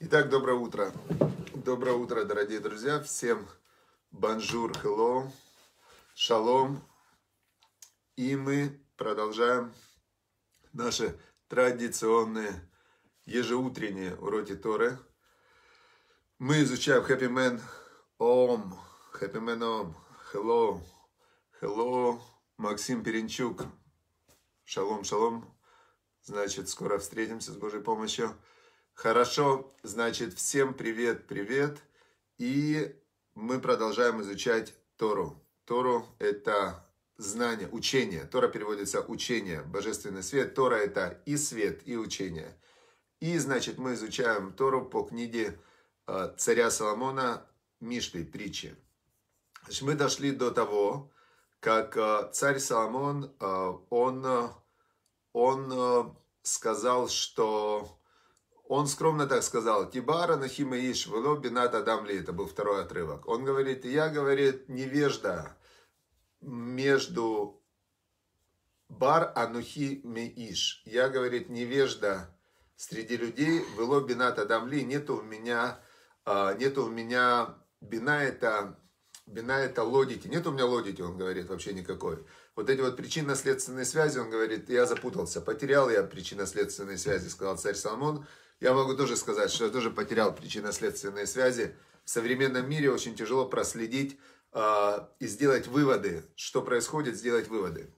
Итак, доброе утро. Доброе утро, дорогие друзья. Всем бонжур, hello, шалом. И мы продолжаем наши традиционные ежеутренние уроки Торы. Мы изучаем Happy Man Om, Happy Man Om, Hello, Hello, Максим Перенчук, Шалом, шалом. Значит, скоро встретимся с Божьей помощью. Хорошо, значит, всем привет, привет. И мы продолжаем изучать Тору. Тору – это знание, учение. Тора переводится «учение», «божественный свет». Тора – это и свет, и учение. И, значит, мы изучаем Тору по книге э, царя Соломона Мишли, притчи. Значит, мы дошли до того, как э, царь Соломон, э, он, он сказал, что он скромно так сказал, «Тибара нахима иш, вело бинат адам ли». Это был второй отрывок. Он говорит, «Я, говорит, невежда между бар анухи ме иш. Я, говорит, невежда среди людей, вело бинат адам ли, нету у меня, а, нету у меня, бина это, бина это логики, нет у меня логики, он говорит, вообще никакой. Вот эти вот причинно-следственные связи, он говорит, я запутался, потерял я причинно-следственные связи, сказал царь Соломон, я могу тоже сказать, что я тоже потерял причинно-следственные связи. В современном мире очень тяжело проследить а, и сделать выводы, что происходит, сделать выводы.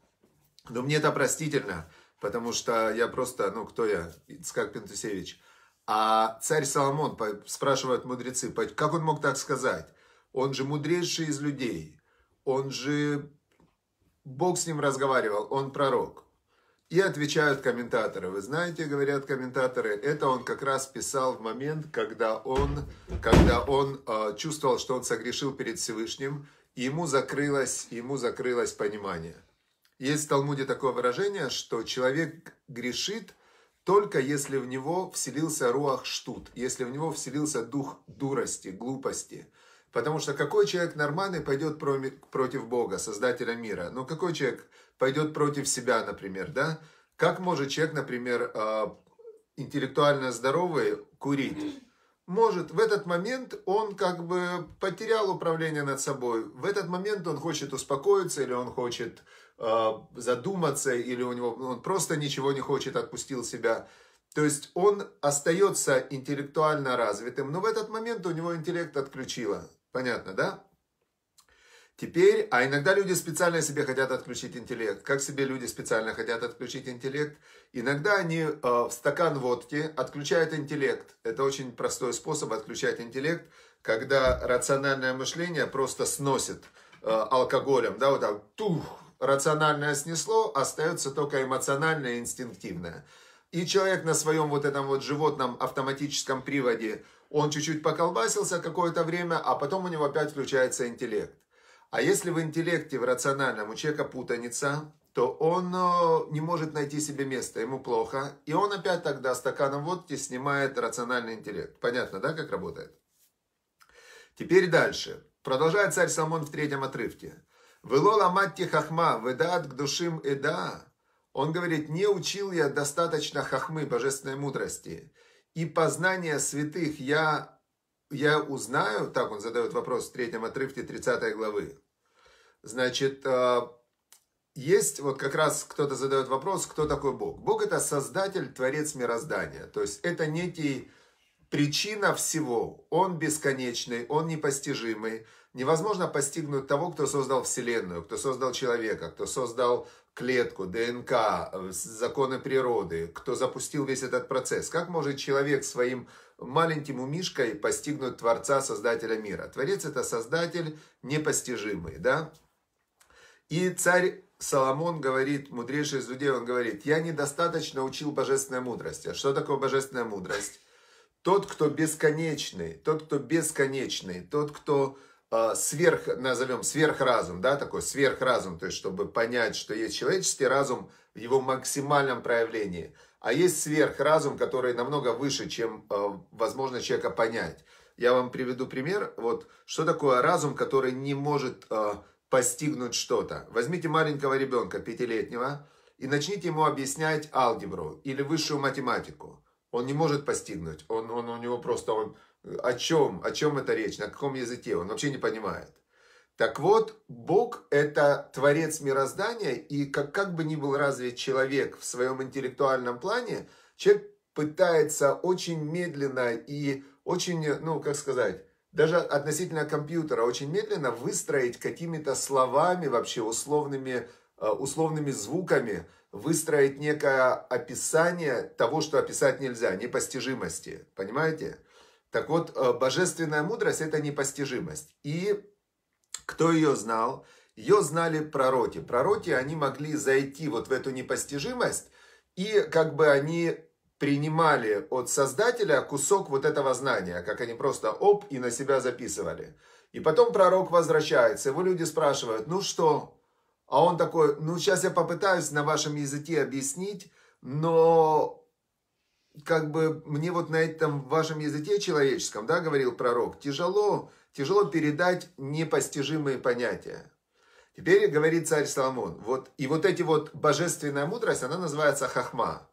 Но мне это простительно, потому что я просто, ну кто я, Ицкак Пентусевич. А царь Соломон, спрашивает мудрецы, как он мог так сказать? Он же мудрейший из людей, он же Бог с ним разговаривал, он пророк. И отвечают комментаторы. Вы знаете, говорят комментаторы, это он как раз писал в момент, когда он, когда он э, чувствовал, что он согрешил перед Всевышним, и ему закрылось, ему закрылось понимание. Есть в Талмуде такое выражение, что человек грешит только если в него вселился руах штут, если в него вселился дух дурости, глупости – Потому что какой человек нормальный пойдет против Бога, Создателя мира? Ну, какой человек пойдет против себя, например, да? Как может человек, например, а, интеллектуально здоровый курить? может в этот момент он как бы потерял управление над собой. В этот момент он хочет успокоиться, или он хочет э, задуматься, или у него он просто ничего не хочет, отпустил себя. То есть он остается интеллектуально развитым, но в этот момент у него интеллект отключило. Понятно, да? Теперь, а иногда люди специально себе хотят отключить интеллект. Как себе люди специально хотят отключить интеллект? Иногда они э, в стакан водки отключают интеллект. Это очень простой способ отключать интеллект, когда рациональное мышление просто сносит э, алкоголем. Да, вот так, тух, рациональное снесло, остается только эмоциональное и инстинктивное. И человек на своем вот этом вот животном автоматическом приводе – он чуть-чуть поколбасился какое-то время, а потом у него опять включается интеллект. А если в интеллекте, в рациональном у человека путаница, то он э, не может найти себе места, ему плохо, и он опять тогда стаканом водки снимает рациональный интеллект. Понятно, да, как работает? Теперь дальше. Продолжает царь Самон в третьем отрывке. «Вело ламатти хахма, ведат к душим эда». Он говорит, не учил я достаточно хахмы, божественной мудрости и познание святых я, я узнаю, так он задает вопрос в третьем отрывке 30 главы. Значит, э, есть, вот как раз кто-то задает вопрос, кто такой Бог. Бог это создатель, творец мироздания. То есть это некий причина всего. Он бесконечный, он непостижимый. Невозможно постигнуть того, кто создал Вселенную, кто создал человека, кто создал клетку, ДНК, э, законы природы, кто запустил весь этот процесс. Как может человек своим маленьким умишкой постигнуть Творца, Создателя мира? Творец – это Создатель непостижимый, да? И царь Соломон говорит, мудрейший из людей, он говорит, «Я недостаточно учил божественной мудрости». А что такое божественная мудрость? Тот, кто бесконечный, тот, кто бесконечный, тот, кто а, сверх, назовем, сверхразум, да, такой сверхразум, то есть чтобы понять, что есть человеческий разум в его максимальном проявлении, а есть сверхразум, который намного выше, чем а, возможно человека понять. Я вам приведу пример, вот что такое разум, который не может а, постигнуть что-то. Возьмите маленького ребенка, пятилетнего, и начните ему объяснять алгебру или высшую математику. Он не может постигнуть, он, он у него просто, он, о чем, о чем это речь, на каком языке, он вообще не понимает. Так вот, Бог – это творец мироздания, и как, как бы ни был развит человек в своем интеллектуальном плане, человек пытается очень медленно и очень, ну, как сказать, даже относительно компьютера, очень медленно выстроить какими-то словами, вообще условными, э, условными звуками, выстроить некое описание того, что описать нельзя, непостижимости, понимаете? Так вот, э, божественная мудрость – это непостижимость. И кто ее знал? Ее знали пророки. Пророки, они могли зайти вот в эту непостижимость, и как бы они принимали от Создателя кусок вот этого знания, как они просто оп и на себя записывали. И потом пророк возвращается, его люди спрашивают, ну что? А он такой, ну сейчас я попытаюсь на вашем языке объяснить, но как бы мне вот на этом вашем языке человеческом, да, говорил пророк, тяжело, тяжело передать непостижимые понятия. Теперь говорит царь Соломон, вот, и вот эти вот божественная мудрость, она называется хахма.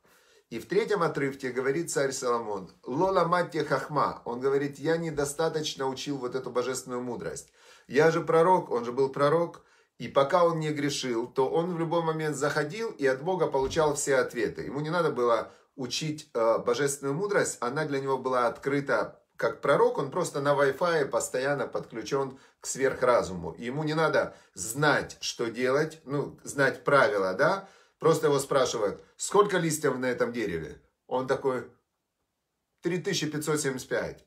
И в третьем отрывке говорит царь Соломон, лола матья хахма, он говорит, я недостаточно учил вот эту божественную мудрость. Я же пророк, он же был пророк, и пока он не грешил, то он в любой момент заходил и от Бога получал все ответы. Ему не надо было учить э, божественную мудрость, она для него была открыта как пророк, он просто на Wi-Fi постоянно подключен к сверхразуму. Ему не надо знать, что делать, ну, знать правила, да? Просто его спрашивают, сколько листьев на этом дереве? Он такой, 3575.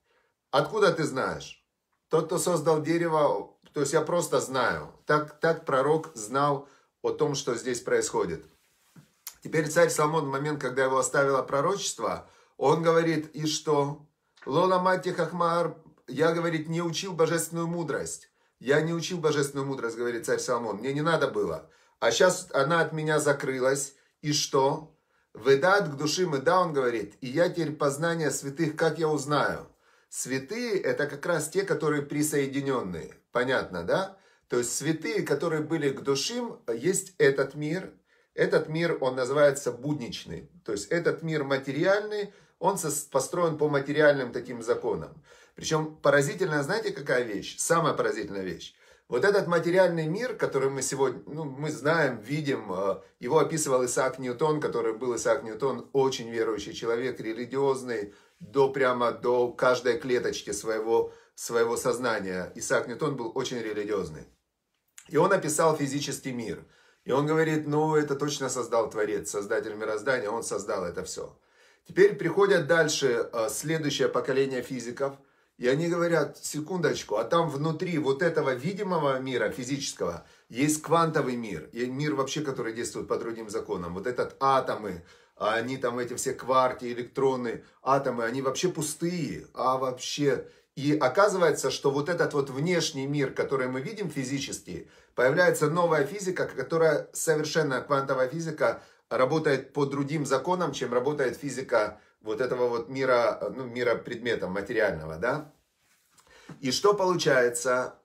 Откуда ты знаешь? Тот, кто создал дерево, то есть я просто знаю. Так, так пророк знал о том, что здесь происходит. Теперь царь Соломон в момент, когда его оставило пророчество, он говорит, и что? Лола Мати Хахмар, я, говорит, не учил божественную мудрость. Я не учил божественную мудрость, говорит царь Соломон, мне не надо было. А сейчас она от меня закрылась, и что? Ведат к душим, и да, он говорит, и я теперь познание святых, как я узнаю? Святые – это как раз те, которые присоединенные. Понятно, да? То есть святые, которые были к душим, есть этот мир – этот мир, он называется будничный. То есть этот мир материальный, он построен по материальным таким законам. Причем поразительная, знаете, какая вещь? Самая поразительная вещь. Вот этот материальный мир, который мы сегодня, ну, мы знаем, видим, э, его описывал Исаак Ньютон, который был Исаак Ньютон, очень верующий человек, религиозный, до прямо до каждой клеточки своего, своего сознания. Исаак Ньютон был очень религиозный. И он описал физический мир – и он говорит, ну это точно создал Творец, Создатель мироздания, он создал это все. Теперь приходят дальше э, следующее поколение физиков, и они говорят, секундочку, а там внутри вот этого видимого мира физического есть квантовый мир, и мир вообще, который действует по другим законам. Вот этот атомы, а они там эти все кварти, электроны, атомы, они вообще пустые, а вообще... И оказывается, что вот этот вот внешний мир, который мы видим физически, Появляется новая физика, которая совершенно квантовая физика, работает по другим законам, чем работает физика вот этого вот мира, ну, мира предметов материального, да? И что получается?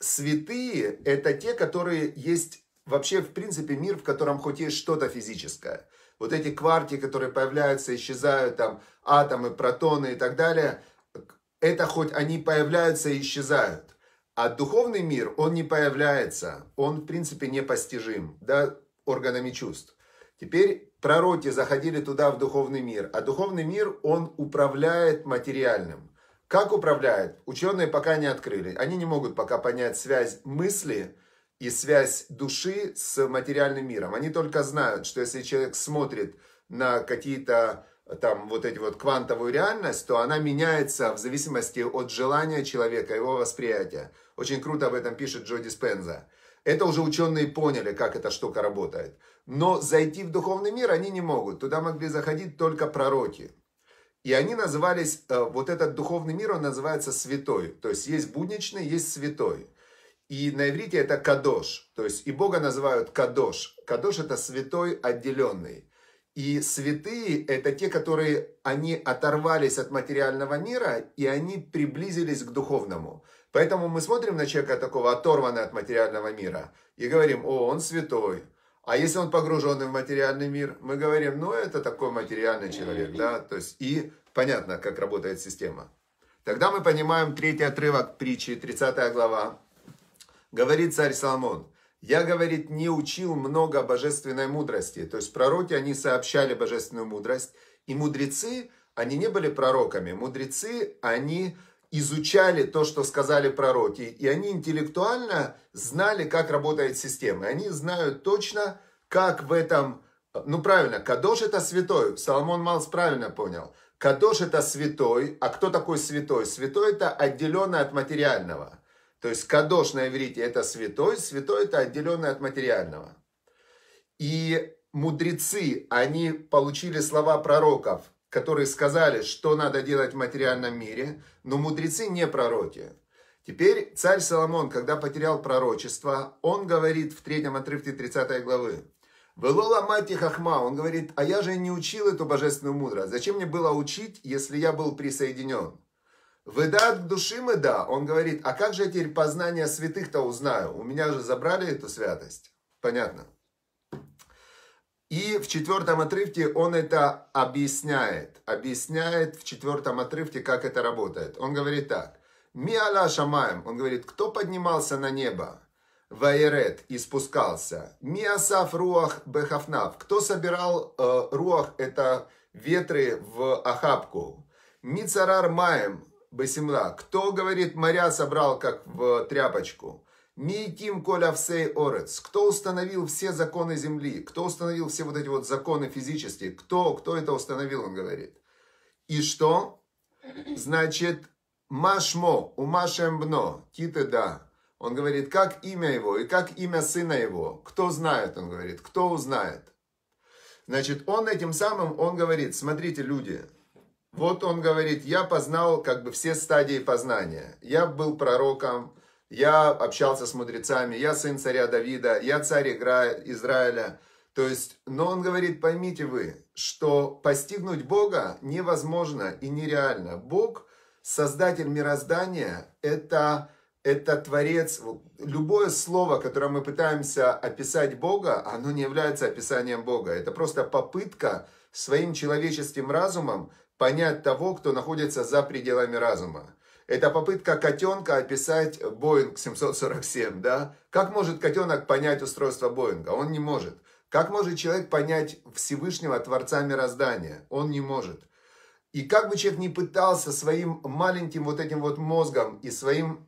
Святые – это те, которые есть вообще, в принципе, мир, в котором хоть есть что-то физическое. Вот эти кварки, которые появляются, исчезают, там, атомы, протоны и так далее, это хоть они появляются и исчезают. А духовный мир, он не появляется, он, в принципе, непостижим, да, органами чувств. Теперь пророки заходили туда, в духовный мир, а духовный мир, он управляет материальным. Как управляет? Ученые пока не открыли. Они не могут пока понять связь мысли и связь души с материальным миром. Они только знают, что если человек смотрит на какие-то там вот эти вот квантовую реальность, то она меняется в зависимости от желания человека, его восприятия. Очень круто об этом пишет Джо Диспенза. Это уже ученые поняли, как эта штука работает. Но зайти в духовный мир они не могут. Туда могли заходить только пророки. И они назывались, э, вот этот духовный мир, он называется святой. То есть есть будничный, есть святой. И на иврите это кадош. То есть и Бога называют кадош. Кадош это святой отделенный. И святые – это те, которые, они оторвались от материального мира, и они приблизились к духовному. Поэтому мы смотрим на человека такого, оторванного от материального мира, и говорим, о, он святой. А если он погруженный в материальный мир, мы говорим, ну, это такой материальный человек, да, то есть, и понятно, как работает система. Тогда мы понимаем третий отрывок притчи, 30 глава. Говорит царь Соломон – я, говорит, не учил много божественной мудрости. То есть пророки, они сообщали божественную мудрость. И мудрецы, они не были пророками. Мудрецы, они изучали то, что сказали пророки. И они интеллектуально знали, как работает система. И они знают точно, как в этом... Ну, правильно, Кадош это святой. Соломон Малс правильно понял. Кадош это святой. А кто такой святой? Святой это отделенное от материального. То есть кадош на иврите это святой, святой это отделенное от материального. И мудрецы, они получили слова пророков, которые сказали, что надо делать в материальном мире, но мудрецы не пророки. Теперь царь Соломон, когда потерял пророчество, он говорит в третьем отрывке 30 главы, «Велола мати хахма», он говорит, «А я же не учил эту божественную мудрость, зачем мне было учить, если я был присоединен?» души мы да, он говорит, а как же я теперь познание святых-то узнаю? У меня же забрали эту святость. Понятно. И в четвертом отрывке он это объясняет. Объясняет в четвертом отрывке, как это работает. Он говорит так. Миала Шамаем, он говорит, кто поднимался на небо? Ваерет и спускался. Миасав руах бехафнав. Кто собирал э, руах, это ветры в охапку. Мицарар маем, Басимра. Кто, говорит, моря собрал, как в э, тряпочку? Миитим коля всей орец. Кто установил все законы земли? Кто установил все вот эти вот законы физические? Кто, кто это установил, он говорит. И что? Значит, Машмо, у Машембно, Титы да. Он говорит, как имя его и как имя сына его. Кто знает, он говорит, кто узнает. Значит, он этим самым, он говорит, смотрите, люди, вот он говорит, я познал как бы все стадии познания. Я был пророком, я общался с мудрецами, я сын царя Давида, я царь Израиля. То есть, но он говорит, поймите вы, что постигнуть Бога невозможно и нереально. Бог, создатель мироздания, это, это творец. Любое слово, которое мы пытаемся описать Бога, оно не является описанием Бога. Это просто попытка своим человеческим разумом понять того, кто находится за пределами разума. Это попытка котенка описать Боинг 747, да? Как может котенок понять устройство Боинга? Он не может. Как может человек понять Всевышнего Творца Мироздания? Он не может. И как бы человек ни пытался своим маленьким вот этим вот мозгом и своим,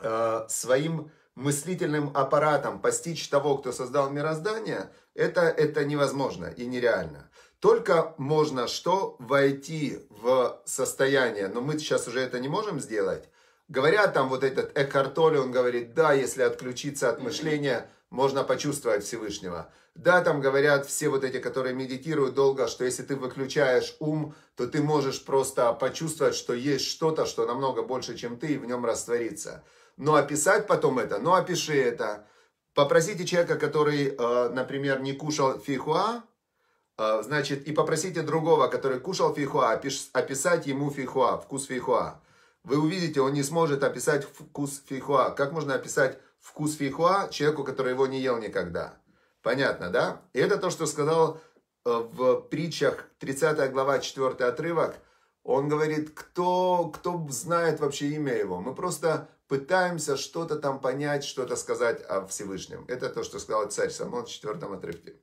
э, своим мыслительным аппаратом постичь того, кто создал мироздание, это, это невозможно и нереально. Только можно что войти в состояние, но мы сейчас уже это не можем сделать. Говорят там вот этот Экхарт он говорит, да, если отключиться от мышления, можно почувствовать Всевышнего. Да, там говорят все вот эти, которые медитируют долго, что если ты выключаешь ум, то ты можешь просто почувствовать, что есть что-то, что намного больше, чем ты, и в нем раствориться. Но описать потом это, ну опиши это. Попросите человека, который, э, например, не кушал фихуа, а, значит, и попросите другого, который кушал фейхуа, описать ему фейхуа, вкус фейхуа. Вы увидите, он не сможет описать вкус фейхуа. Как можно описать вкус фейхуа человеку, который его не ел никогда? Понятно, да? И это то, что сказал э, в притчах 30 глава 4 отрывок. Он говорит, кто, кто знает вообще имя его. Мы просто пытаемся что-то там понять, что-то сказать о Всевышнем. Это то, что сказал царь Самон в 4 отрывке.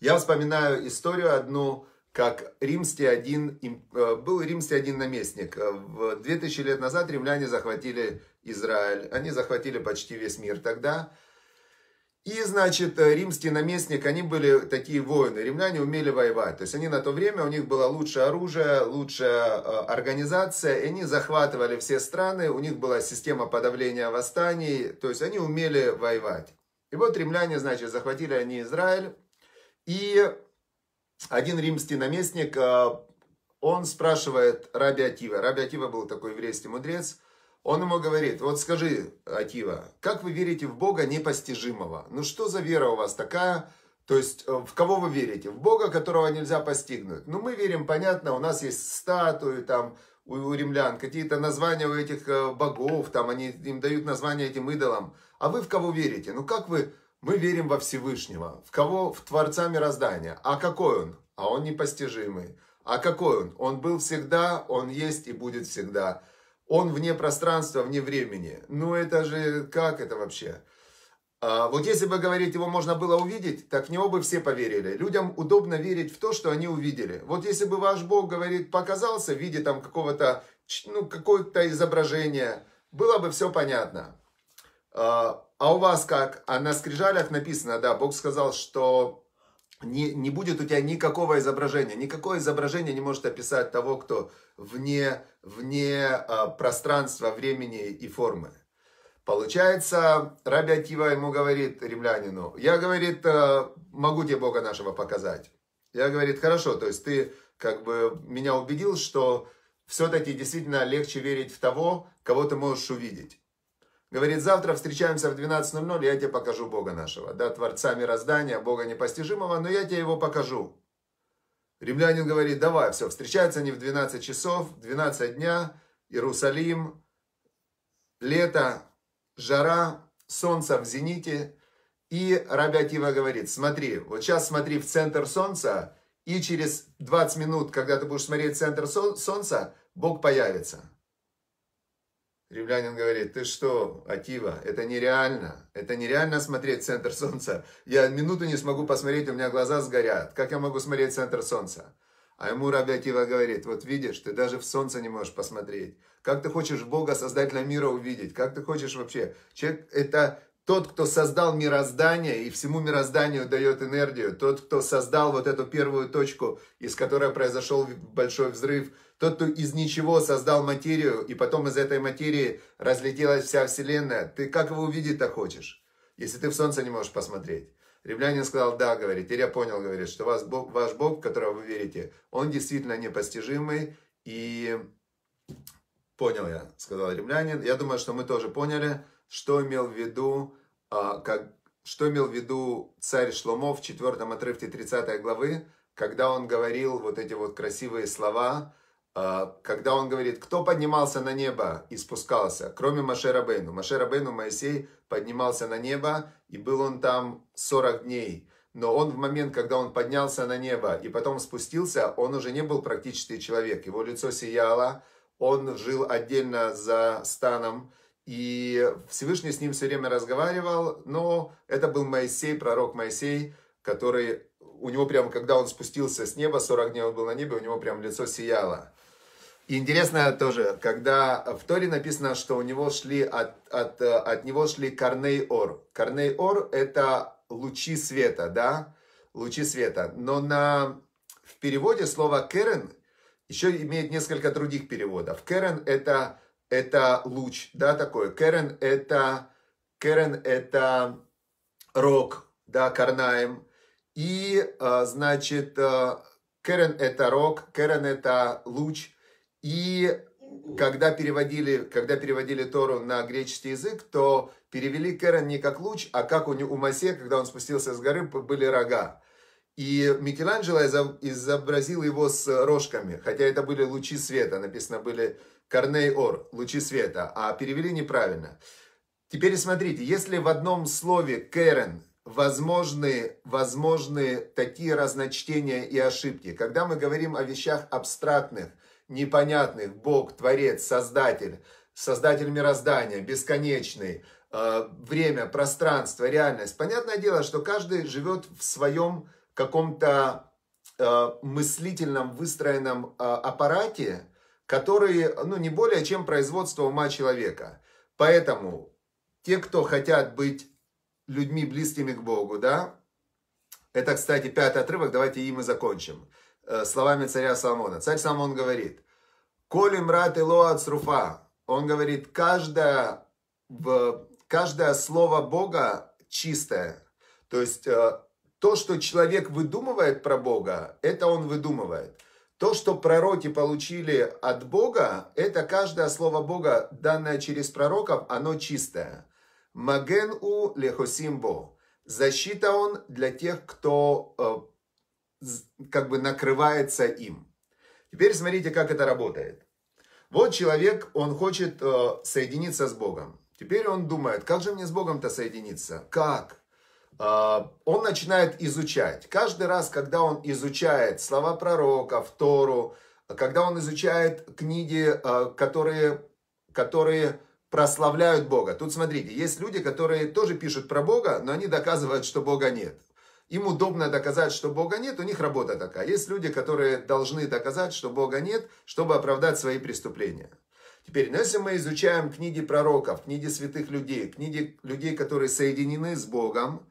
Я вспоминаю историю одну, как римский один, э, был римский один наместник. Э, в 2000 лет назад римляне захватили Израиль. Они захватили почти весь мир тогда. И, значит, э, римский наместник, они были такие воины. Римляне умели воевать. То есть они на то время, у них было лучшее оружие, лучшая организация. И они захватывали все страны. У них была система подавления восстаний. То есть они умели воевать. И вот римляне, значит, захватили они Израиль. И один римский наместник, а, он спрашивает Раби Атива. Раби Атива был такой еврейский мудрец. Он ему говорит, вот скажи, Атива, как вы верите в Бога непостижимого? Ну что за вера у вас такая? То есть, э, в кого вы верите? В Бога, которого нельзя постигнуть. Ну, мы верим, понятно, у нас есть статуи, там, у, у римлян, какие-то названия у этих э, богов, там, они им дают названия этим идолам. А вы в кого верите? Ну, как вы мы верим во Всевышнего. В кого? В Творца мироздания. А какой он? А он непостижимый. А какой он? Он был всегда, он есть и будет всегда. Он вне пространства, вне времени. Ну это же, как это вообще? А вот если бы, говорить, его можно было увидеть, так в него бы все поверили. Людям удобно верить в то, что они увидели. Вот если бы ваш Бог, говорит, показался в виде там какого-то, ну, какое-то изображение, было бы все понятно. А, а у вас как? А на скрижалях написано, да, Бог сказал, что не, не будет у тебя никакого изображения. Никакое изображение не может описать того, кто вне, вне а, пространства, времени и формы. Получается, Раби Акива ему говорит, римлянину, я, говорит, э, могу тебе Бога нашего показать. Я, говорит, хорошо, то есть ты как бы меня убедил, что все-таки действительно легче верить в того, кого ты можешь увидеть. Говорит, завтра встречаемся в 12.00, я тебе покажу Бога нашего, да, Творца мироздания, Бога непостижимого, но я тебе его покажу. Римлянин говорит, давай, все, встречаются они в 12 часов, 12 дня, Иерусалим, лето, жара, солнце в зените. И Раби говорит, смотри, вот сейчас смотри в центр солнца, и через 20 минут, когда ты будешь смотреть центр солнца, Бог появится. Римлянин говорит, ты что, Атива, это нереально. Это нереально смотреть центр солнца. Я минуту не смогу посмотреть, у меня глаза сгорят. Как я могу смотреть центр солнца? А ему Раби Атива говорит, вот видишь, ты даже в солнце не можешь посмотреть. Как ты хочешь Бога, Создателя мира увидеть? Как ты хочешь вообще? Человек – это тот, кто создал мироздание и всему мирозданию дает энергию. Тот, кто создал вот эту первую точку, из которой произошел большой взрыв – тот, кто из ничего создал материю, и потом из этой материи разлетелась вся Вселенная, ты как его увидеть-то хочешь, если ты в солнце не можешь посмотреть? Римлянин сказал, да, говорит, теперь я понял, говорит, что вас Бог, ваш Бог, в которого вы верите, он действительно непостижимый, и понял я, сказал римлянин. Я думаю, что мы тоже поняли, что имел в виду, а, как, что имел в виду царь Шломов в четвертом отрывке 30 главы, когда он говорил вот эти вот красивые слова, а, когда он говорит, кто поднимался на небо и спускался, кроме Маше Рабейну. Маше Рабейну Моисей поднимался на небо, и был он там 40 дней. Но он в момент, когда он поднялся на небо и потом спустился, он уже не был практически человек. Его лицо сияло, он жил отдельно за станом, и Всевышний с ним все время разговаривал, но это был Моисей, пророк Моисей, который у него прямо, когда он спустился с неба, 40 дней он был на небе, у него прям лицо сияло. И интересно тоже, когда в Торе написано, что у него шли от, от, от него шли Корней Ор. Корней Ор – это лучи света, да? Лучи света. Но на, в переводе слово «керен» еще имеет несколько других переводов. «Керен» – это, это луч, да, такой. «Керен» – это, керен это рог, да, карнаем. И, а, значит, а, «керен» – это рог, «керен» – это луч – и когда переводили, когда переводили Тору на греческий язык, то перевели Керен не как луч, а как у, у Масе, когда он спустился с горы, были рога. И Микеланджело изобразил его с рожками, хотя это были лучи света, написано были корней ор, лучи света, а перевели неправильно. Теперь смотрите, если в одном слове Керен возможны, возможны такие разночтения и ошибки, когда мы говорим о вещах абстрактных – непонятных, Бог, Творец, Создатель, Создатель мироздания, бесконечный, э, время, пространство, реальность. Понятное дело, что каждый живет в своем каком-то э, мыслительном выстроенном э, аппарате, который ну, не более чем производство ума человека. Поэтому те, кто хотят быть людьми близкими к Богу, да, это, кстати, пятый отрывок, давайте им и закончим. Э, словами царя Соломона. Царь Соломон говорит, «Коли мрат Илоа Цруфа». Он говорит, каждое, каждое слово Бога чистое. То есть э, то, что человек выдумывает про Бога, это он выдумывает. То, что пророки получили от Бога, это каждое слово Бога, данное через пророков, оно чистое. Маген у лехосимбо. Защита он для тех, кто э, как бы накрывается им. Теперь смотрите, как это работает. Вот человек, он хочет э, соединиться с Богом. Теперь он думает, как же мне с Богом-то соединиться? Как? Э, он начинает изучать. Каждый раз, когда он изучает слова пророков, Тору, когда он изучает книги, э, которые, которые прославляют Бога. Тут смотрите, есть люди, которые тоже пишут про Бога, но они доказывают, что Бога нет им удобно доказать, что Бога нет, у них работа такая. Есть люди, которые должны доказать, что Бога нет, чтобы оправдать свои преступления. Теперь, но ну, если мы изучаем книги пророков, книги святых людей, книги людей, которые соединены с Богом,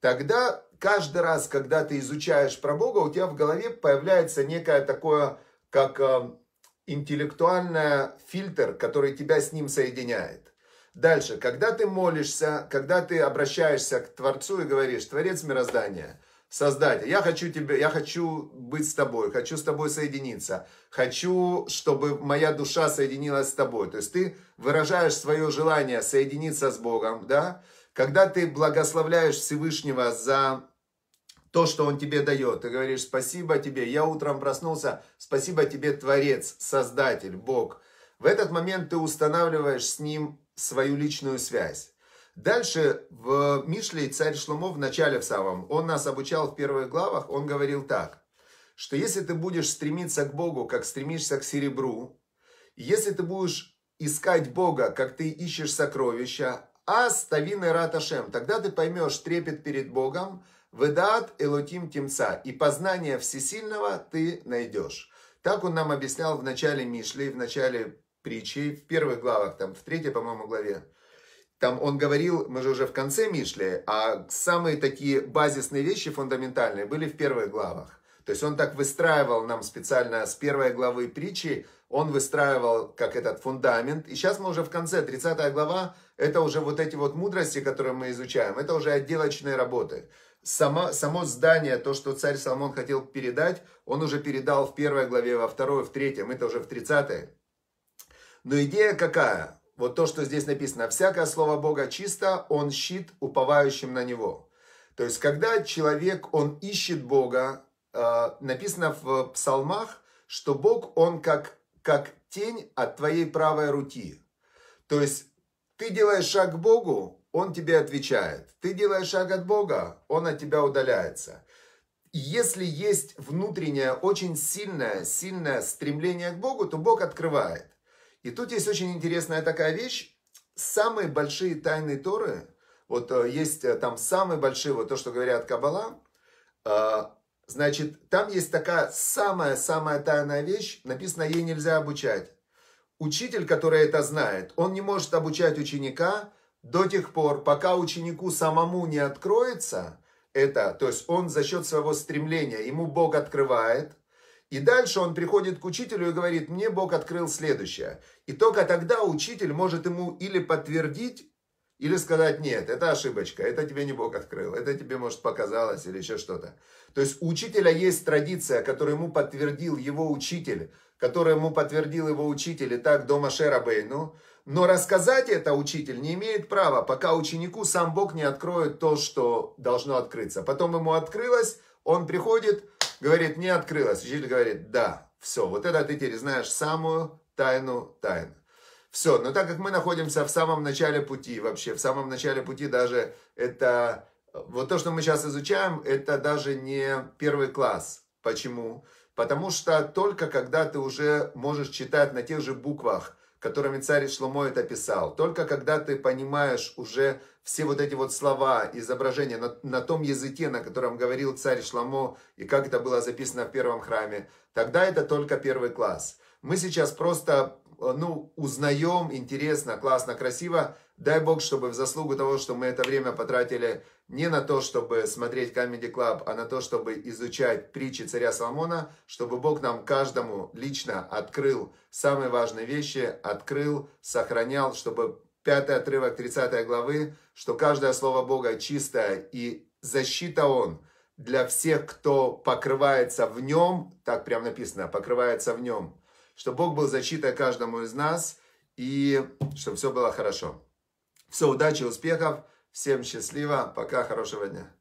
тогда каждый раз, когда ты изучаешь про Бога, у тебя в голове появляется некое такое, как э, интеллектуальный фильтр, который тебя с ним соединяет. Дальше, когда ты молишься, когда ты обращаешься к Творцу и говоришь, Творец мироздания, Создатель, я хочу тебе, я хочу быть с тобой, хочу с тобой соединиться, хочу, чтобы моя душа соединилась с тобой. То есть ты выражаешь свое желание соединиться с Богом, да? Когда ты благословляешь Всевышнего за то, что Он тебе дает, ты говоришь, спасибо тебе, я утром проснулся, спасибо тебе, Творец, Создатель, Бог. В этот момент ты устанавливаешь с Ним свою личную связь. Дальше в Мишле царь Шломо в начале в самом, он нас обучал в первых главах, он говорил так, что если ты будешь стремиться к Богу, как стремишься к серебру, если ты будешь искать Бога, как ты ищешь сокровища, а ставины раташем, тогда ты поймешь трепет перед Богом, выдат элотим темца, и познание всесильного ты найдешь. Так он нам объяснял в начале Мишли, в начале притчи в первых главах, там в третьей, по-моему, главе, там он говорил, мы же уже в конце Мишли, а самые такие базисные вещи, фундаментальные, были в первых главах. То есть он так выстраивал нам специально с первой главы притчи, он выстраивал как этот фундамент. И сейчас мы уже в конце, 30 глава, это уже вот эти вот мудрости, которые мы изучаем, это уже отделочные работы. Само, само здание, то, что царь Соломон хотел передать, он уже передал в первой главе, во второй, в третьем, это уже в 30 но идея какая? Вот то, что здесь написано. «Всякое слово Бога чисто, он щит уповающим на него». То есть, когда человек, он ищет Бога, э, написано в псалмах, что Бог, он как, как тень от твоей правой руки. То есть, ты делаешь шаг к Богу, он тебе отвечает. Ты делаешь шаг от Бога, он от тебя удаляется. если есть внутреннее, очень сильное, сильное стремление к Богу, то Бог открывает. И тут есть очень интересная такая вещь. Самые большие тайны Торы, вот э, есть э, там самые большие, вот то, что говорят каббала, э, значит, там есть такая самая-самая тайная вещь, написано, ей нельзя обучать. Учитель, который это знает, он не может обучать ученика до тех пор, пока ученику самому не откроется это, то есть он за счет своего стремления, ему Бог открывает, и дальше он приходит к учителю и говорит, мне Бог открыл следующее. И только тогда учитель может ему или подтвердить, или сказать, нет, это ошибочка, это тебе не Бог открыл, это тебе, может, показалось или еще что-то. То есть у учителя есть традиция, которую ему подтвердил его учитель, которую ему подтвердил его учитель, и так до Машера Бейну. Но рассказать это учитель не имеет права, пока ученику сам Бог не откроет то, что должно открыться. Потом ему открылось, он приходит, Говорит, не открылось. Учитель говорит, да, все, вот это ты теперь знаешь самую тайну тайны. Все, но так как мы находимся в самом начале пути вообще, в самом начале пути даже это... Вот то, что мы сейчас изучаем, это даже не первый класс. Почему? Потому что только когда ты уже можешь читать на тех же буквах, которыми царь Шломо это писал, только когда ты понимаешь уже все вот эти вот слова, изображения на, на том языке, на котором говорил царь Шламо, и как это было записано в первом храме, тогда это только первый класс. Мы сейчас просто, э, ну, узнаем, интересно, классно, красиво. Дай Бог, чтобы в заслугу того, что мы это время потратили не на то, чтобы смотреть Comedy Club, а на то, чтобы изучать притчи царя Соломона, чтобы Бог нам каждому лично открыл самые важные вещи, открыл, сохранял, чтобы пятый отрывок 30 главы, что каждое слово Бога чистое, и защита Он для всех, кто покрывается в Нем, так прям написано, покрывается в Нем, что Бог был защитой каждому из нас, и чтобы все было хорошо. Все, удачи, успехов, всем счастливо, пока, хорошего дня.